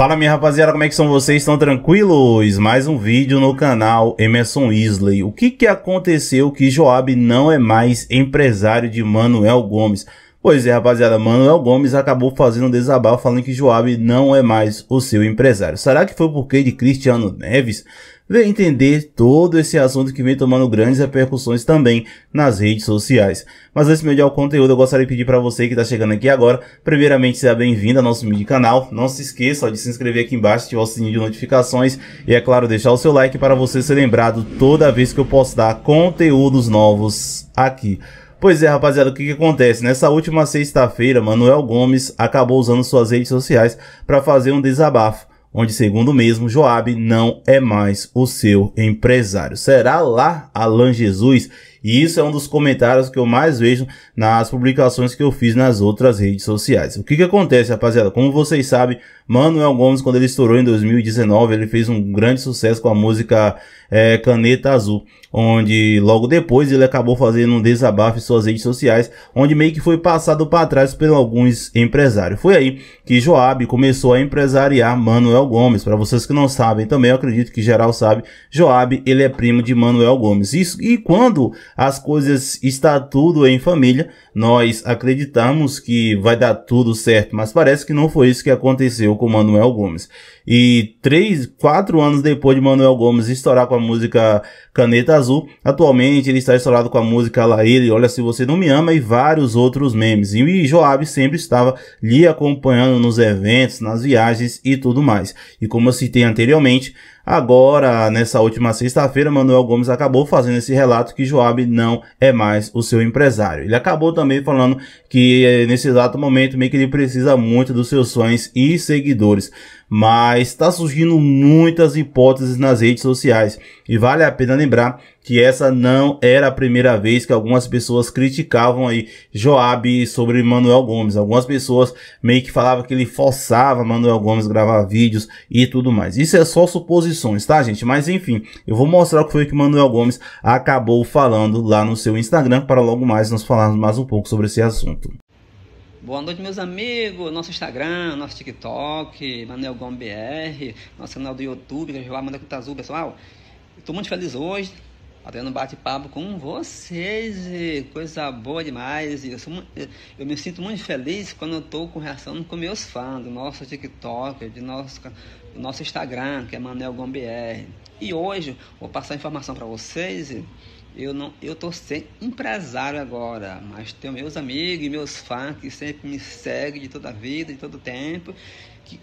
Fala minha rapaziada, como é que são vocês? Estão tranquilos? Mais um vídeo no canal Emerson Isley. O que que aconteceu que Joab não é mais empresário de Manuel Gomes? Pois é, rapaziada, Manuel Gomes acabou fazendo um desabafo falando que Joab não é mais o seu empresário. Será que foi porque de Cristiano Neves? Vem entender todo esse assunto que vem tomando grandes repercussões também nas redes sociais. Mas antes de melhorar o conteúdo, eu gostaria de pedir para você que está chegando aqui agora, primeiramente seja bem-vindo ao nosso vídeo canal. Não se esqueça de se inscrever aqui embaixo, ativar o sininho de notificações e, é claro, deixar o seu like para você ser lembrado toda vez que eu postar conteúdos novos aqui. Pois é, rapaziada, o que, que acontece? Nessa última sexta-feira, Manuel Gomes acabou usando suas redes sociais para fazer um desabafo, onde, segundo mesmo, Joab não é mais o seu empresário. Será lá Alan Jesus e isso é um dos comentários que eu mais vejo nas publicações que eu fiz nas outras redes sociais. O que que acontece, rapaziada? Como vocês sabem, Manuel Gomes, quando ele estourou em 2019, ele fez um grande sucesso com a música é, Caneta Azul, onde logo depois ele acabou fazendo um desabafo em suas redes sociais, onde meio que foi passado para trás por alguns empresários. Foi aí que Joab começou a empresariar Manuel Gomes. Para vocês que não sabem também, eu acredito que geral sabe, Joab ele é primo de Manuel Gomes. Isso, e quando as coisas está tudo em família, nós acreditamos que vai dar tudo certo, mas parece que não foi isso que aconteceu com Manuel Gomes. E três, quatro anos depois de Manuel Gomes estourar com a música Caneta Azul, atualmente ele está estourado com a música Lá Ele, Olha Se Você Não Me Ama e vários outros memes. E Joab sempre estava lhe acompanhando nos eventos, nas viagens e tudo mais. E como eu citei anteriormente, Agora, nessa última sexta-feira, Manuel Gomes acabou fazendo esse relato que Joab não é mais o seu empresário. Ele acabou também falando que eh, nesse exato momento meio que ele precisa muito dos seus sonhos e seguidores mas está surgindo muitas hipóteses nas redes sociais e vale a pena lembrar que essa não era a primeira vez que algumas pessoas criticavam aí Joab sobre Manuel Gomes. Algumas pessoas meio que falavam que ele forçava Manuel Gomes gravar vídeos e tudo mais. Isso é só suposições, tá, gente? Mas enfim, eu vou mostrar o que foi que Manuel Gomes acabou falando lá no seu Instagram para logo mais nós falarmos mais um pouco sobre esse assunto. Boa noite, meus amigos. Nosso Instagram, nosso TikTok, Manuel Gombr, nosso canal do YouTube, Jeová Manuel o Azul, pessoal. Estou muito feliz hoje, batendo bate-papo com vocês. Coisa boa demais. Eu, sou, eu me sinto muito feliz quando eu estou conversando com meus fãs do nosso TikTok, do nosso, do nosso Instagram, que é Manuel Gombr. E hoje vou passar a informação para vocês eu não, eu tô sem empresário agora, mas tenho meus amigos e meus fãs que sempre me seguem de toda a vida, de todo tempo,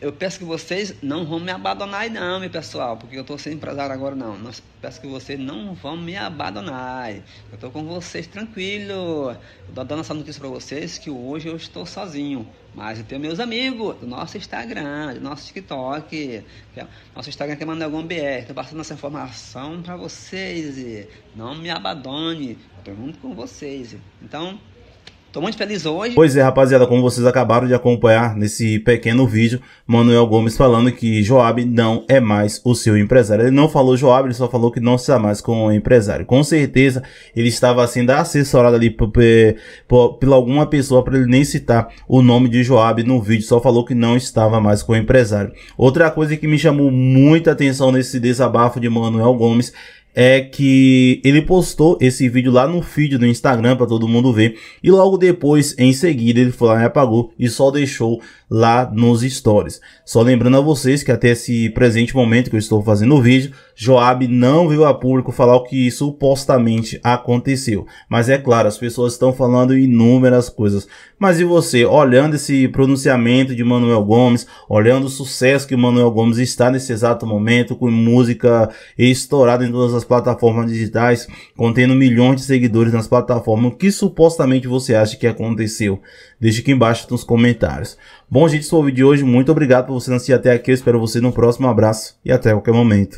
eu peço que vocês não vão me abandonar, não, meu pessoal, porque eu estou sendo empresário agora, não. peço que vocês não vão me abandonar. Eu estou com vocês tranquilo. estou dando essa notícia para vocês que hoje eu estou sozinho. Mas eu tenho meus amigos do nosso Instagram, do nosso TikTok. É nosso Instagram que é Mandelgon BR. Estou passando essa informação para vocês. Não me abandone. Estou junto com vocês. Então, Tô muito feliz hoje. Pois é, rapaziada, como vocês acabaram de acompanhar nesse pequeno vídeo, Manuel Gomes falando que Joab não é mais o seu empresário. Ele não falou Joab, ele só falou que não está mais com o empresário. Com certeza, ele estava sendo assessorado ali por, alguma pessoa para ele nem citar o nome de Joab no vídeo, só falou que não estava mais com o empresário. Outra coisa que me chamou muita atenção nesse desabafo de Manuel Gomes é que ele postou esse vídeo lá no feed do Instagram para todo mundo ver e logo depois, em seguida, ele foi lá e apagou e só deixou lá nos stories. Só lembrando a vocês que até esse presente momento que eu estou fazendo o vídeo, Joab não veio a público falar o que supostamente aconteceu. Mas é claro, as pessoas estão falando inúmeras coisas. Mas e você, olhando esse pronunciamento de Manuel Gomes, olhando o sucesso que Manuel Gomes está nesse exato momento, com música estourada em todas as plataformas digitais, contendo milhões de seguidores nas plataformas. O que supostamente você acha que aconteceu? Deixe aqui embaixo nos comentários. Bom, gente, esse foi o vídeo de hoje. Muito obrigado por você assistir até aqui. Eu espero você no próximo abraço e até qualquer momento.